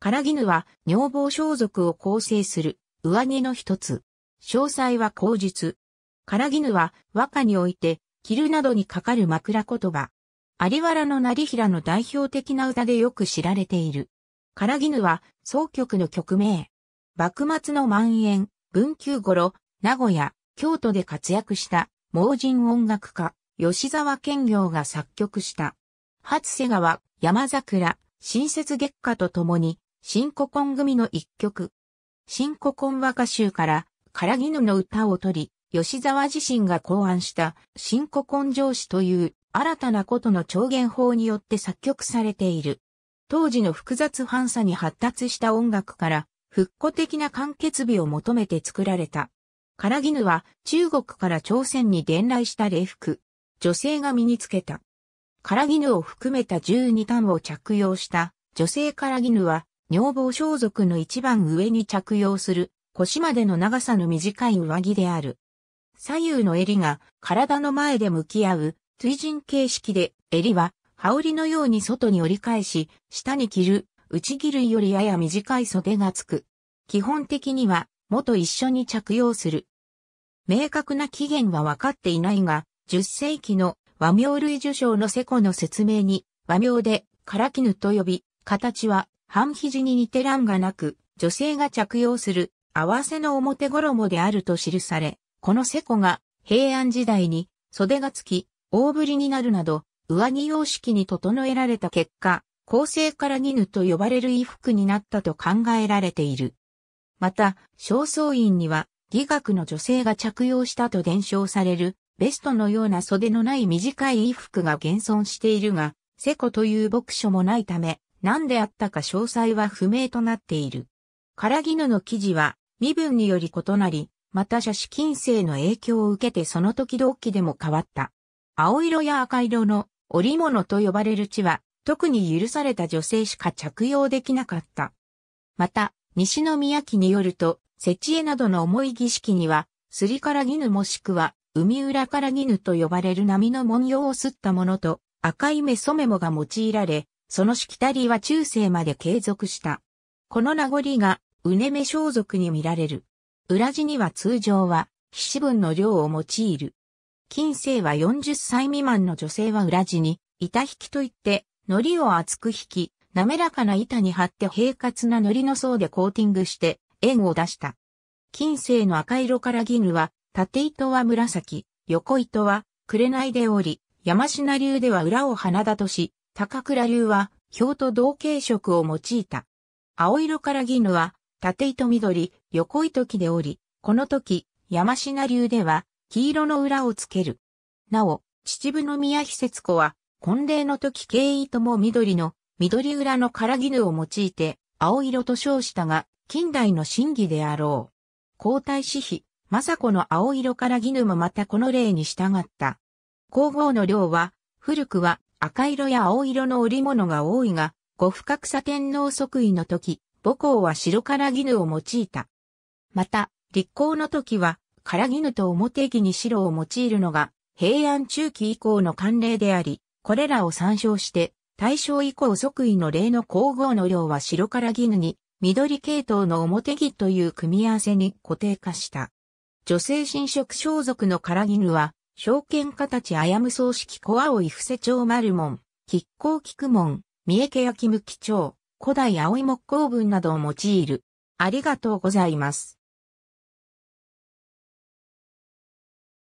カラギヌは女房装束を構成する上着の一つ。詳細は口述。カラギヌは和歌において、着るなどにかかる枕言葉。有原の成平の代表的な歌でよく知られている。カラギヌは総曲の曲名。幕末の蔓延、文久頃、名古屋、京都で活躍した盲人音楽家、吉沢健業が作曲した。初瀬川、山桜、新雪月下と共に新古今組の一曲。新古今和歌集から、唐絹の歌を取り、吉沢自身が考案した、新古今上司という、新たなことの調弦法によって作曲されている。当時の複雑反差に発達した音楽から、復古的な完結美を求めて作られた。唐絹は中国から朝鮮に伝来した礼服。女性が身につけた。唐絹を含めた12反を着用した女性唐絹は女房装束の一番上に着用する腰までの長さの短い上着である。左右の襟が体の前で向き合う追人形式で襟は羽織のように外に折り返し下に着る内着類よりやや短い袖がつく。基本的には元一緒に着用する。明確な起源は分かっていないが、10世紀の和名類受賞の世古の説明に和名で唐絹と呼び、形は半肘に似て欄がなく、女性が着用する合わせの表衣であると記され、このセコが平安時代に袖がつき、大ぶりになるなど、上着様式に整えられた結果、後世からニヌと呼ばれる衣服になったと考えられている。また、正倉院には、義学の女性が着用したと伝承される、ベストのような袖のない短い衣服が現存しているが、セコという牧書もないため、何であったか詳細は不明となっている。唐絹の生地は身分により異なり、また写真金星の影響を受けてその時同期でも変わった。青色や赤色の織物と呼ばれる地は特に許された女性しか着用できなかった。また、西宮記によると、設置絵などの重い儀式には、すりからもしくは、海裏からと呼ばれる波の文様をすったものと、赤い目染めもが用いられ、そのしきたりは中世まで継続した。この名残が、うねめ装束に見られる。裏地には通常は、皮脂分の量を用いる。近世は40歳未満の女性は裏地に、板引きといって、糊を厚く引き、滑らかな板に貼って平滑な糊の層でコーティングして、円を出した。近世の赤色から銀は、縦糸は紫、横糸は、紅で折り、山品流では裏を花だとし、高倉流は、表と同系色を用いた。青色から絹は、縦糸緑、横糸木でおり、この時、山品流では、黄色の裏をつける。なお、秩父宮妃節子は、婚礼の時経糸も緑の、緑裏の唐絹を用いて、青色と称したが、近代の真偽であろう。皇太子妃、政子の青色から絹もまたこの例に従った。皇后の量は、古くは赤色や青色の織物が多いが、五不覚佐天皇即位の時、母校は白から絹を用いた。また、立候の時は、から絹と表着に白を用いるのが、平安中期以降の慣例であり、これらを参照して、大正以降即位の例の皇后の量は白から絹に、緑系統の表着という組み合わせに固定化した。女性侵食装束のから絹は、証券家たちあやむ葬式小青い伏せ町丸門、吉光菊門、三重家焼向き町、古代葵木工文などを用いる。ありがとうございます。